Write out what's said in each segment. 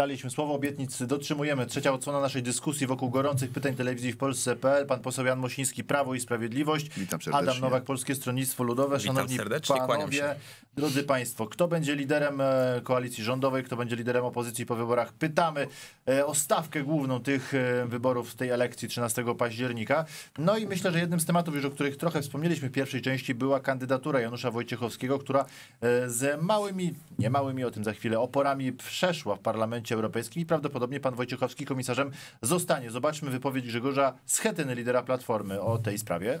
Daliśmy słowo obietnic, dotrzymujemy. Trzecia odsłona naszej dyskusji wokół gorących pytań telewizji w Polsce.pl. Pan poseł Jan Mosiński, Prawo i Sprawiedliwość. Witam serdecznie. Adam Nowak, Polskie Stronnictwo Ludowe. Szanowni Witam serdecznie, panowie, Drodzy Państwo, kto będzie liderem e, koalicji rządowej, kto będzie liderem opozycji po wyborach? Pytamy e, o stawkę główną tych e, wyborów w tej elekcji 13 października. No i myślę, że jednym z tematów, już o których trochę wspomnieliśmy w pierwszej części, była kandydatura Janusza Wojciechowskiego, która z małymi, nie małymi o tym za chwilę, oporami przeszła w Parlamencie Europejskim i prawdopodobnie pan Wojciechowski komisarzem zostanie. Zobaczmy wypowiedź Grzegorza Schetyny, lidera Platformy o tej sprawie.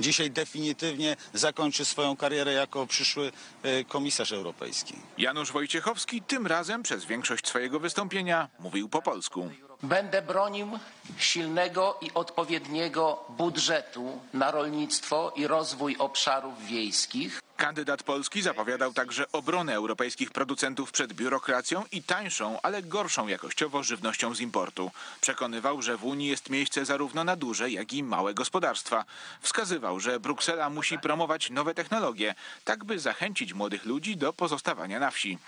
Dzisiaj definitywnie zakończy swoją karierę jako przyszły e, komisarz europejski. Janusz Wojciechowski tym razem przez większość swojego wystąpienia mówił po polsku. Będę bronił silnego i odpowiedniego budżetu na rolnictwo i rozwój obszarów wiejskich Kandydat Polski zapowiadał także obronę europejskich producentów przed biurokracją i tańszą, ale gorszą jakościowo żywnością z importu. Przekonywał, że w Unii jest miejsce zarówno na duże, jak i małe gospodarstwa. Wskazywał, że Bruksela musi promować nowe technologie, tak by zachęcić młodych ludzi do pozostawania na wsi.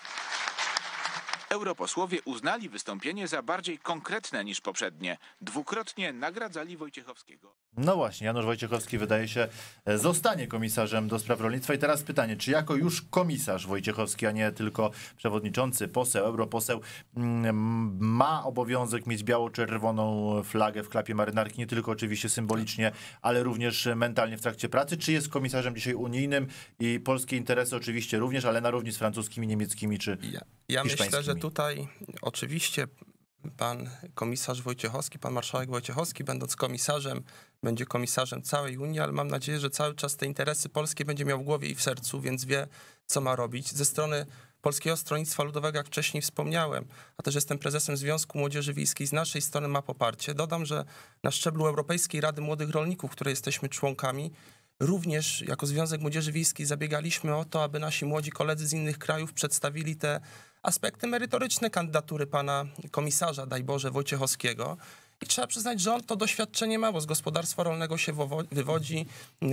Europosłowie uznali wystąpienie za bardziej konkretne niż poprzednie. Dwukrotnie nagradzali Wojciechowskiego. No właśnie, Janusz Wojciechowski wydaje się e, zostanie komisarzem do spraw rolnictwa. I teraz pytanie, czy jako już komisarz Wojciechowski, a nie tylko przewodniczący, poseł, europoseł, mm, ma obowiązek mieć biało-czerwoną flagę w klapie marynarki, nie tylko oczywiście symbolicznie, ale również mentalnie w trakcie pracy? Czy jest komisarzem dzisiaj unijnym i polskie interesy oczywiście również, ale na równi z francuskimi, niemieckimi czy ja, ja myślę, że tutaj oczywiście pan komisarz Wojciechowski, pan marszałek Wojciechowski, będąc komisarzem, będzie komisarzem całej Unii, ale mam nadzieję, że cały czas te interesy polskie będzie miał w głowie i w sercu, więc wie, co ma robić. Ze strony Polskiego Stronnictwa Ludowego, jak wcześniej wspomniałem, a też jestem prezesem Związku Młodzieży Wiejskiej, z naszej strony ma poparcie. Dodam, że na szczeblu Europejskiej Rady Młodych Rolników, której jesteśmy członkami, również jako Związek Młodzieży Wiejskiej zabiegaliśmy o to, aby nasi młodzi koledzy z innych krajów przedstawili te aspekty merytoryczne kandydatury pana komisarza, daj Boże, Wojciechowskiego. I trzeba przyznać, że on to doświadczenie mało z gospodarstwa rolnego się wywodzi, e,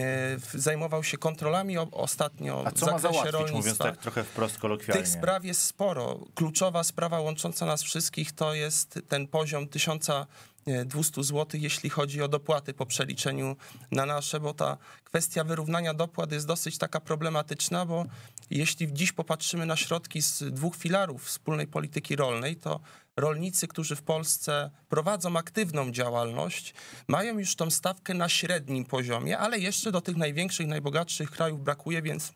zajmował się kontrolami ostatnio A co w zakresie ma rolnictwa. mówiąc tak trochę wprost kolokwialnie? Tych spraw jest sporo. Kluczowa sprawa łącząca nas wszystkich to jest ten poziom tysiąca 200 e, zł, jeśli chodzi o dopłaty po przeliczeniu na nasze, bo ta kwestia wyrównania dopłat jest dosyć taka problematyczna, bo jeśli dziś popatrzymy na środki z dwóch filarów wspólnej polityki rolnej, to rolnicy, którzy w Polsce prowadzą aktywną działalność, mają już tą stawkę na średnim poziomie, ale jeszcze do tych największych, najbogatszych krajów brakuje, więc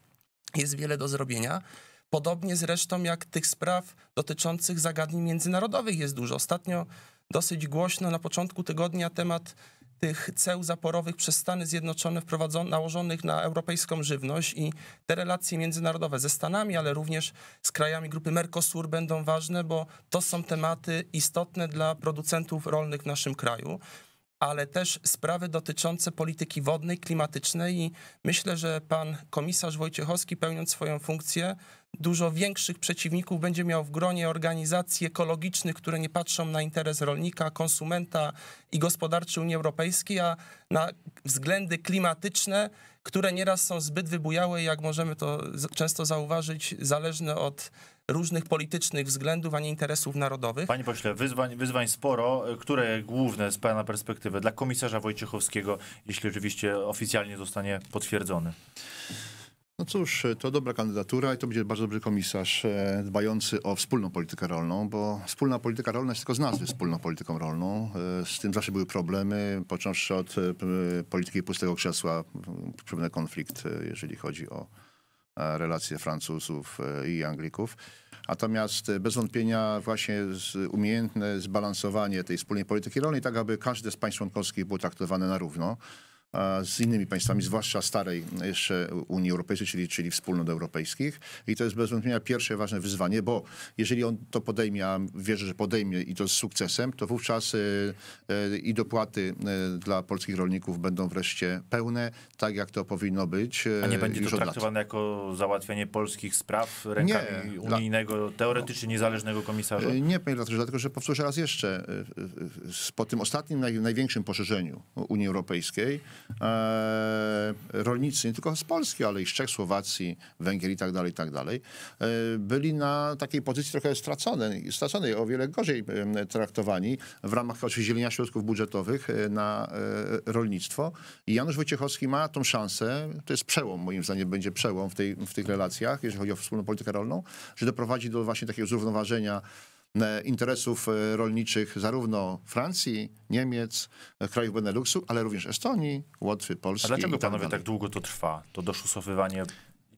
jest wiele do zrobienia. Podobnie zresztą jak tych spraw dotyczących zagadnień międzynarodowych jest dużo. Ostatnio dosyć głośno na początku tygodnia temat tych ceł zaporowych przez Stany Zjednoczone wprowadzonych, nałożonych na europejską żywność i te relacje międzynarodowe ze Stanami, ale również z krajami grupy Mercosur będą ważne, bo to są tematy istotne dla producentów rolnych w naszym kraju ale też sprawy dotyczące polityki wodnej, klimatycznej i myślę, że pan komisarz Wojciechowski pełniąc swoją funkcję dużo większych przeciwników będzie miał w gronie organizacji ekologicznych, które nie patrzą na interes rolnika, konsumenta i gospodarczy Unii Europejskiej, a na względy klimatyczne, które nieraz są zbyt wybujałe, jak możemy to często zauważyć, zależne od różnych politycznych względów, a nie interesów narodowych. Panie pośle, wyzwań, wyzwań sporo. Które główne z Pana perspektywy dla komisarza Wojciechowskiego, jeśli oczywiście oficjalnie zostanie potwierdzony? No cóż, to dobra kandydatura i to będzie bardzo dobry komisarz e, dbający o wspólną politykę rolną, bo wspólna polityka rolna jest tylko z nazwy wspólną polityką rolną. E, z tym zawsze były problemy, począwszy od e, polityki pustego krzesła, pewien konflikt, jeżeli chodzi o relacje Francuzów i Anglików. Natomiast bez wątpienia właśnie umiejętne zbalansowanie tej wspólnej polityki rolnej, tak aby każde z państw członkowskich było traktowane na równo z innymi państwami, zwłaszcza starej jeszcze Unii Europejskiej, czyli, czyli wspólnot europejskich. I to jest bez wątpienia pierwsze ważne wyzwanie, bo jeżeli on to podejmie, a wierzę, że podejmie i to z sukcesem, to wówczas e, e, i dopłaty e, dla polskich rolników będą wreszcie pełne, tak jak to powinno być. A nie będzie to traktowane jako załatwianie polskich spraw rękami nie, unijnego, teoretycznie niezależnego komisarza? Nie, panie redaktorze, dlatego że powtórzę raz jeszcze, po tym ostatnim, największym poszerzeniu Unii Europejskiej, E, rolnicy nie tylko z Polski, ale i z Czech, Słowacji, Węgier i tak dalej, i tak dalej, e, byli na takiej pozycji trochę straconej, straconej o wiele gorzej traktowani w ramach oczywiście środków budżetowych e, na rolnictwo. I Janusz Wojciechowski ma tą szansę, to jest przełom, moim zdaniem będzie przełom w, tej, w tych relacjach, jeżeli chodzi o wspólną politykę rolną, że doprowadzi do właśnie takiego zrównoważenia E, interesów e, rolniczych zarówno Francji, Niemiec, e, krajów Beneluxu, ale również Estonii, Łotwy, Polski. A dlaczego tak panowie tak długo to trwa? To doszusowywanie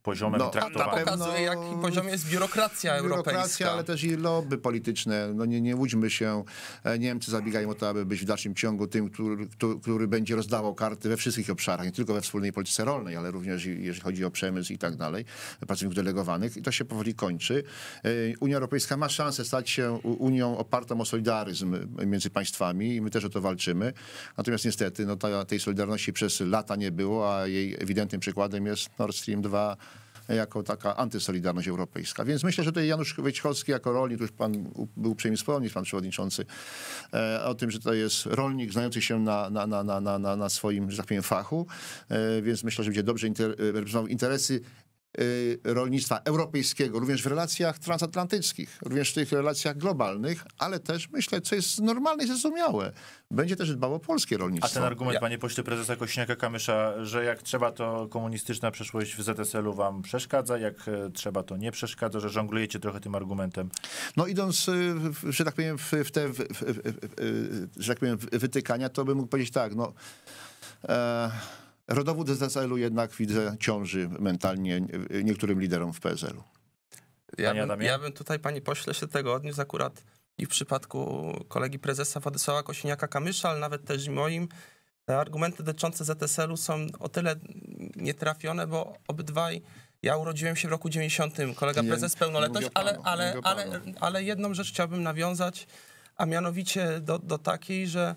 poziomem no, traktowania. To pokazuje, jaki no, poziom jest biurokracja, biurokracja europejska. Biurokracja, ale też i lobby polityczne. No nie, nie łudźmy się, e, Niemcy zabiegają o to, aby być w dalszym ciągu tym, który, który będzie rozdawał karty we wszystkich obszarach, nie tylko we wspólnej polityce rolnej, ale również jeżeli chodzi o przemysł i tak dalej, pracowników delegowanych i to się powoli kończy. E, Unia Europejska ma szansę stać się Unią opartą o solidaryzm między państwami i my też o to walczymy. Natomiast niestety no, ta, tej solidarności przez lata nie było, a jej ewidentnym przykładem jest Nord Stream 2 jako taka antysolidarność europejska. Więc myślę, że tutaj Janusz Wojciechowski jako rolnik, już pan był uprzejmy wspomnieć, pan przewodniczący, e, o tym, że to jest rolnik znający się na, na, na, na, na, na swoim, że tak powiem, fachu, e, więc myślę, że będzie dobrze inter, e, interesy Y, rolnictwa europejskiego, również w relacjach transatlantyckich, również w tych relacjach globalnych, ale też myślę, co jest normalne i zrozumiałe, będzie też dbało polskie rolnictwo. A ten argument, ja. panie pośle prezesa Kośniaka-Kamysza, że jak trzeba, to komunistyczna przeszłość w ZSL-u wam przeszkadza, jak e, trzeba, to nie przeszkadza, że żonglujecie trochę tym argumentem. No idąc, e, że tak powiem, w te, w, w, w, e, że tak powiem, wytykania, to bym mógł powiedzieć tak, no... E rodowód z u jednak widzę ciąży mentalnie niektórym liderom w PSL-u. Ja bym, ja bym tutaj, panie pośle, się tego odniósł akurat i w przypadku kolegi prezesa Władysława Kosiniaka-Kamysza, ale nawet też moim, te argumenty dotyczące ZSL-u są o tyle nietrafione, bo obydwaj ja urodziłem się w roku 90, kolega prezes pełnoletność, ale, ale, ale, ale jedną rzecz chciałbym nawiązać, a mianowicie do, do takiej, że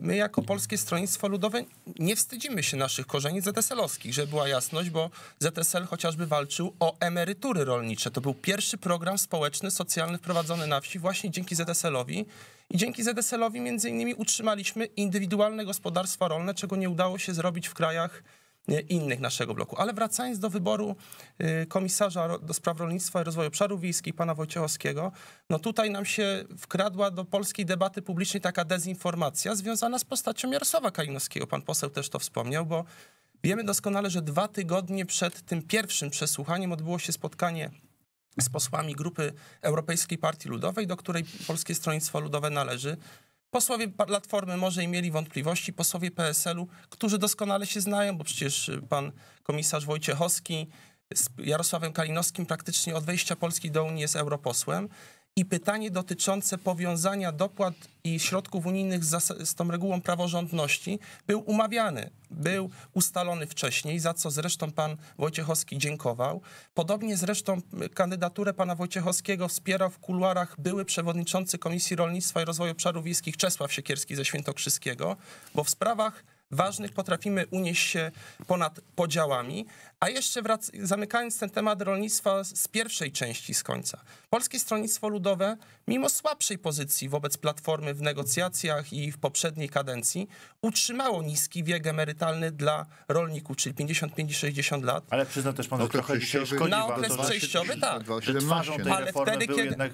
My jako Polskie Stronnictwo Ludowe nie wstydzimy się naszych korzeni ZSL-owskich, żeby była jasność, bo ZSL chociażby walczył o emerytury rolnicze. To był pierwszy program społeczny, socjalny wprowadzony na wsi właśnie dzięki ZSL-owi i dzięki ZSL-owi między innymi utrzymaliśmy indywidualne gospodarstwa rolne, czego nie udało się zrobić w krajach E, innych naszego bloku. Ale wracając do wyboru e, komisarza do spraw rolnictwa i rozwoju obszarów wiejskich, pana Wojciechowskiego, no tutaj nam się wkradła do polskiej debaty publicznej taka dezinformacja związana z postacią Jarosława Kalinowskiego. Pan poseł też to wspomniał, bo wiemy doskonale, że dwa tygodnie przed tym pierwszym przesłuchaniem odbyło się spotkanie z posłami grupy Europejskiej Partii Ludowej, do której Polskie Stronnictwo Ludowe należy. Posłowie Platformy może i mieli wątpliwości, posłowie PSL-u, którzy doskonale się znają, bo przecież y, pan komisarz Wojciechowski z Jarosławem Kalinowskim praktycznie od wejścia Polski do Unii jest europosłem i pytanie dotyczące powiązania dopłat i środków unijnych z, z tą regułą praworządności był umawiany, był ustalony wcześniej, za co zresztą pan Wojciechowski dziękował. Podobnie zresztą kandydaturę pana Wojciechowskiego wspierał w kuluarach były przewodniczący Komisji Rolnictwa i Rozwoju Obszarów Wiejskich Czesław Siekierski ze Świętokrzyskiego, bo w sprawach ważnych potrafimy unieść się ponad podziałami, a jeszcze wrac- zamykając ten temat rolnictwa z pierwszej części z końca. Polskie Stronnictwo Ludowe, mimo słabszej pozycji wobec Platformy w negocjacjach i w poprzedniej kadencji, utrzymało niski wiek emerytalny dla rolników, czyli 55-60 lat. Ale przyznam też pan, że trochę dzisiaj szkodzi Na okres wam, przejściowy, tak. Twarzą tej ale wtedy, był kiedy... jednak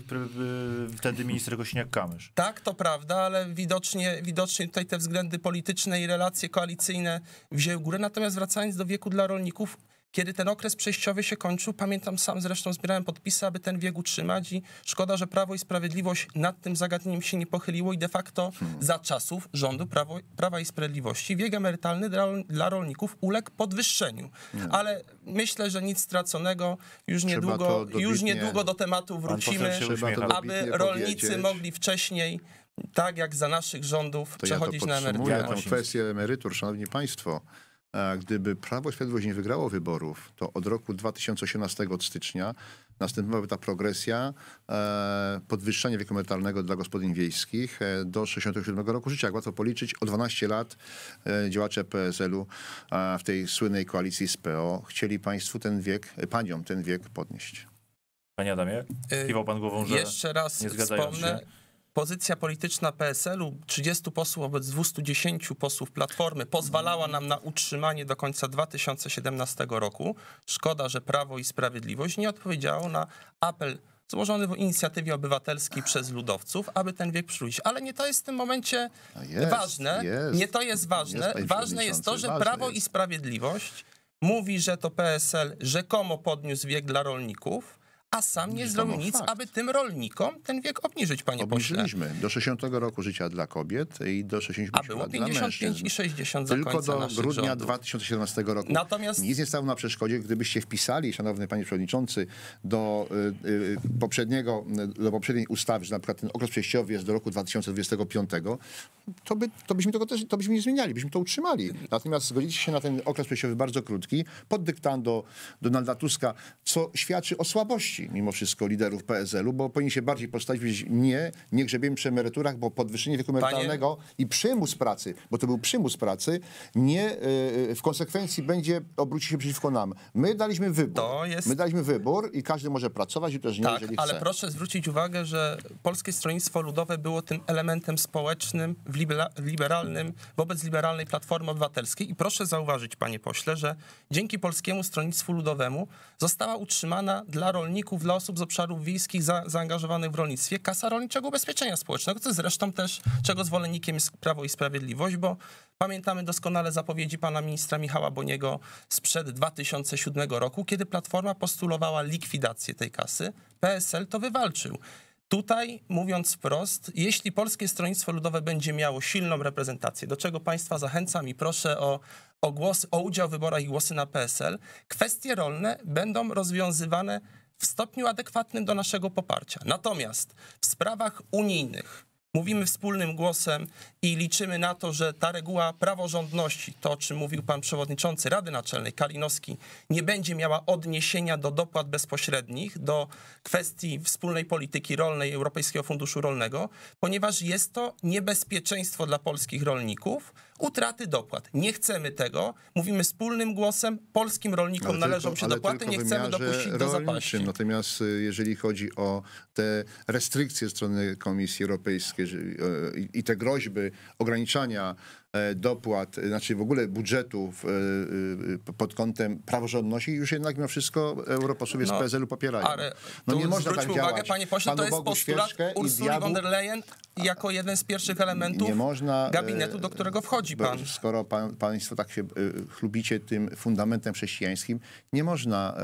wtedy minister Kośniak-Kamysz. Tak, to prawda, ale widocznie, widocznie tutaj te względy polityczne i relacje koalicyjne wzięły górę. Natomiast wracając do wieku dla rolników, kiedy ten okres przejściowy się kończył, pamiętam sam zresztą zbierałem podpisy, aby ten wiek utrzymać i szkoda, że Prawo i Sprawiedliwość nad tym zagadnieniem się nie pochyliło i de facto hmm. za czasów rządu Prawo, Prawa i Sprawiedliwości wiek emerytalny dla, dla rolników uległ podwyższeniu. Hmm. Ale myślę, że nic straconego, już niedługo, już niedługo do tematu wrócimy, aby rolnicy mogli wcześniej tak jak za naszych rządów to przechodzić ja to na emeryturę. Ja tę kwestię emerytur, szanowni państwo gdyby Prawo i Sprawiedliwość nie wygrało wyborów, to od roku 2018, od stycznia, następowałaby ta progresja e, podwyższenia wieku emerytalnego dla gospodyń wiejskich e, do 67 roku życia. Jak łatwo policzyć, o 12 lat e, działacze PSL-u w tej słynnej koalicji z PO chcieli państwu ten wiek, paniom ten wiek podnieść. Panie Adamie, kiwał pan głową, że Jeszcze raz nie zgadzają wspomnę, się pozycja polityczna PSL-u 30 posłów wobec 210 posłów Platformy pozwalała nam na utrzymanie do końca 2017 roku. Szkoda, że Prawo i Sprawiedliwość nie odpowiedziało na apel złożony w inicjatywie obywatelskiej przez ludowców, aby ten wiek przywrócić. Ale nie to jest w tym momencie jest, ważne. Jest, nie to jest ważne. Jest, ważne jest to, że Prawo i Sprawiedliwość mówi, że to PSL rzekomo podniósł wiek dla rolników, a sam nie zrobił nic, fakt. aby tym rolnikom ten wiek obniżyć, panie Obniżyliśmy pośle. do 60 roku życia dla kobiet i do 65 a było 55 dla mężczyzn. i 60 za Tylko do grudnia rządów. 2017 roku. Natomiast... Nic nie stało na przeszkodzie, gdybyście wpisali, szanowny panie przewodniczący, do y, y, poprzedniego, y, do poprzedniej ustawy, że na przykład ten okres przejściowy jest do roku 2025, to, by, to byśmy tego też, to byśmy nie zmieniali, byśmy to utrzymali. Natomiast zgodziliście się na ten okres przejściowy bardzo krótki, pod dyktando Donalda Tuska, co świadczy o słabości mimo wszystko liderów PSL-u, bo powinni się bardziej postawić, nie, nie grzebiemy przy emeryturach, bo podwyższenie wieku emerytalnego i przymus pracy, bo to był przymus pracy, nie e, w konsekwencji będzie obrócić się przeciwko nam. My daliśmy wybór. Jest... My daliśmy wybór i każdy może pracować i też nie, tak, jeżeli chce. ale proszę zwrócić uwagę, że Polskie Stronnictwo Ludowe było tym elementem społecznym, w liberalnym, wobec liberalnej Platformy Obywatelskiej i proszę zauważyć, panie pośle, że dzięki Polskiemu Stronnictwu Ludowemu została utrzymana dla rolników polityków dla osób z obszarów wiejskich za, zaangażowanych w rolnictwie kasa rolniczego ubezpieczenia społecznego, co zresztą też czego zwolennikiem jest Prawo i Sprawiedliwość, bo pamiętamy doskonale zapowiedzi pana ministra Michała Boniego sprzed 2007 roku, kiedy Platforma postulowała likwidację tej kasy. PSL to wywalczył. Tutaj, mówiąc wprost, jeśli Polskie Stronnictwo Ludowe będzie miało silną reprezentację, do czego Państwa zachęcam i proszę o, o, głos, o udział w wyborach i głosy na PSL, kwestie rolne będą rozwiązywane w stopniu adekwatnym do naszego poparcia. Natomiast w sprawach unijnych mówimy wspólnym głosem i liczymy na to, że ta reguła praworządności, to o czym mówił pan przewodniczący Rady Naczelnej Kalinowski, nie będzie miała odniesienia do dopłat bezpośrednich, do kwestii wspólnej polityki rolnej Europejskiego Funduszu Rolnego, ponieważ jest to niebezpieczeństwo dla polskich rolników utraty dopłat. Nie chcemy tego. Mówimy wspólnym głosem, polskim rolnikom ale należą tylko, się dopłaty, nie chcemy dopuścić do zapaści. Natomiast y, jeżeli chodzi o te restrykcje strony Komisji Europejskiej y, i te groźby ograniczania E, dopłat, e, znaczy w ogóle budżetów e, pod kątem praworządności, już jednak mimo wszystko europosłowie no, z PSL-u popierają. no nie można tak uwagę, działać. panie pośle, Panu to jest Bogu postulat Ursuli von der Leyen jako jeden z pierwszych elementów można, gabinetu, do którego wchodzi pan. Skoro pan, państwo tak się chlubicie tym fundamentem chrześcijańskim, nie można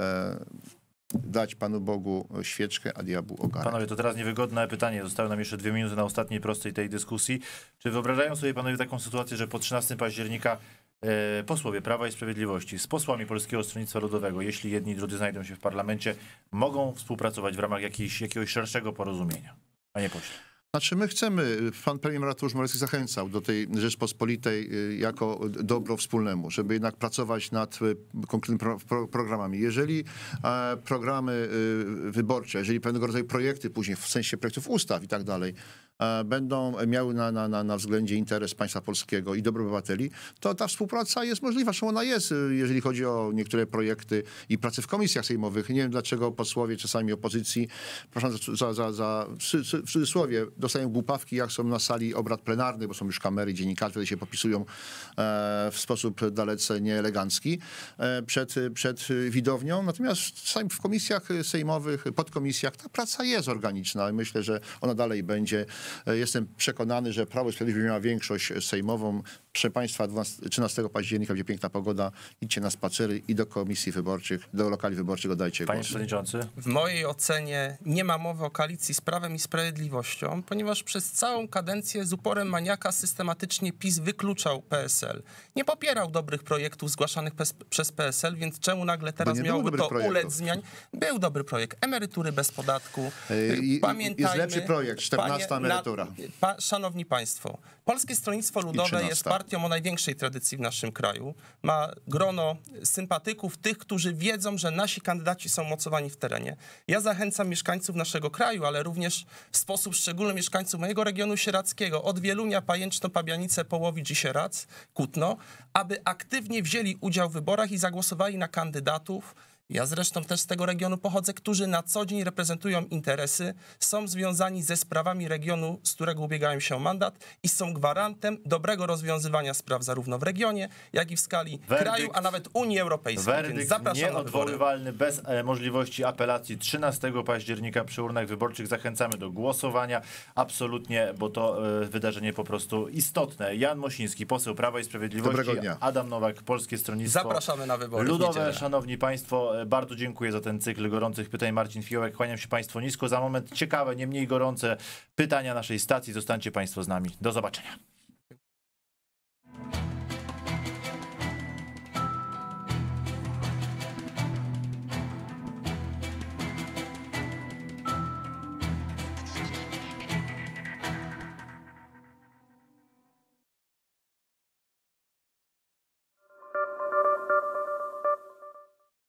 dać Panu Bogu e, świeczkę, a diabłu ogarek. Panowie, to teraz niewygodne pytanie. Zostały nam jeszcze dwie minuty na ostatniej prostej tej dyskusji. Czy wyobrażają sobie Panowie taką sytuację, że po 13 października e, posłowie Prawa i Sprawiedliwości z posłami Polskiego Stronnictwa Ludowego, jeśli jedni i drudzy znajdą się w parlamencie, mogą współpracować w ramach jakiejś, jakiegoś szerszego porozumienia? Panie pośle. Znaczy my chcemy, pan premier ratusz Morawiecki zachęcał do tej Rzeczpospolitej y, jako dobro wspólnemu, żeby jednak pracować nad y, konkretnymi programami. Jeżeli e, programy y, wyborcze, jeżeli pewnego rodzaju projekty później w sensie projektów ustaw i tak dalej, E, będą miały na, na, na względzie interes państwa polskiego i dobro obywateli, to ta współpraca jest możliwa. Zresztą ona jest, e, jeżeli chodzi o niektóre projekty i pracę w komisjach sejmowych. Nie wiem, dlaczego posłowie czasami opozycji, proszę za, za, za w cudzysłowie, dostają głupawki, jak są na sali obrad plenarnych, bo są już kamery, dziennikarze wtedy się popisują e, w sposób dalece nieelegancki przed, przed widownią. Natomiast w komisjach sejmowych, podkomisjach ta praca jest organiczna i myślę, że ona dalej będzie E, jestem przekonany, że Prawo i Sprawiedliwość miała większość sejmową. Proszę Państwa, 12, 13 października będzie piękna pogoda. Idźcie na spacery i do komisji wyborczych, do lokali wyborczych oddajcie Panie Przewodniczący? W mojej ocenie nie ma mowy o koalicji z Prawem i Sprawiedliwością, ponieważ przez całą kadencję z uporem maniaka systematycznie PiS wykluczał PSL. Nie popierał dobrych projektów zgłaszanych przez PSL, więc czemu nagle teraz miałoby to projektów. ulec zmian? Był dobry projekt. Emerytury bez podatku. E, I, Pamiętajmy, jest lepszy projekt, 14 panie, emerytura. Pa, szanowni Państwo, Polskie Stronnictwo Ludowe jest partią o największej tradycji w naszym kraju. Ma grono sympatyków, tych, którzy wiedzą, że nasi kandydaci są mocowani w terenie. Ja zachęcam mieszkańców naszego kraju, ale również w sposób szczególny mieszkańców mojego regionu sieradzkiego, od Wielunia, Pajęczno, Pabianice, Połowicz i Sierac, Kutno, aby aktywnie wzięli udział w wyborach i zagłosowali na kandydatów, ja zresztą też z tego regionu pochodzę, którzy na co dzień reprezentują interesy, są związani ze sprawami regionu, z którego ubiegają się o mandat i są gwarantem dobrego rozwiązywania spraw zarówno w regionie, jak i w skali werdykt, kraju, a nawet Unii Europejskiej. Werdykt Więc zapraszam nieodwoływalny bez e, możliwości apelacji 13 października przy urnach wyborczych. Zachęcamy do głosowania absolutnie, bo to e, wydarzenie po prostu istotne. Jan Mosiński, poseł Prawa i Sprawiedliwości, Adam Nowak, Polskie Stronnictwo Zapraszamy na wybory Ludowe. Szanowni Państwo, E, bardzo dziękuję za ten cykl gorących pytań. Marcin Fiołek, kłaniam się Państwu nisko. Za moment ciekawe, nie mniej gorące pytania naszej stacji. Zostańcie Państwo z nami. Do zobaczenia.